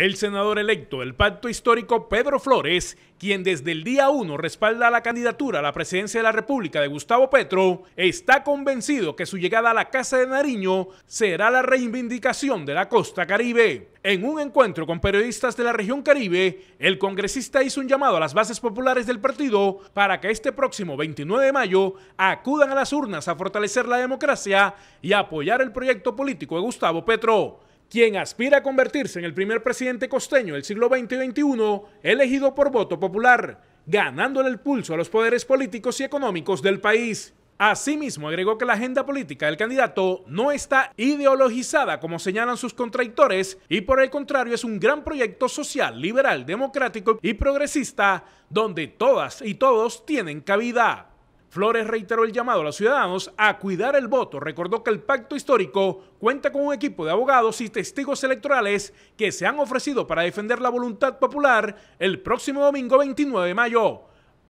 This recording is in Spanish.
El senador electo del pacto histórico Pedro Flores, quien desde el día 1 respalda la candidatura a la presidencia de la República de Gustavo Petro, está convencido que su llegada a la Casa de Nariño será la reivindicación de la costa caribe. En un encuentro con periodistas de la región caribe, el congresista hizo un llamado a las bases populares del partido para que este próximo 29 de mayo acudan a las urnas a fortalecer la democracia y apoyar el proyecto político de Gustavo Petro quien aspira a convertirse en el primer presidente costeño del siglo XX y XXI, elegido por voto popular, ganándole el pulso a los poderes políticos y económicos del país. Asimismo, agregó que la agenda política del candidato no está ideologizada como señalan sus contradictores y por el contrario es un gran proyecto social, liberal, democrático y progresista donde todas y todos tienen cabida. Flores reiteró el llamado a los ciudadanos a cuidar el voto. Recordó que el pacto histórico cuenta con un equipo de abogados y testigos electorales que se han ofrecido para defender la voluntad popular el próximo domingo 29 de mayo.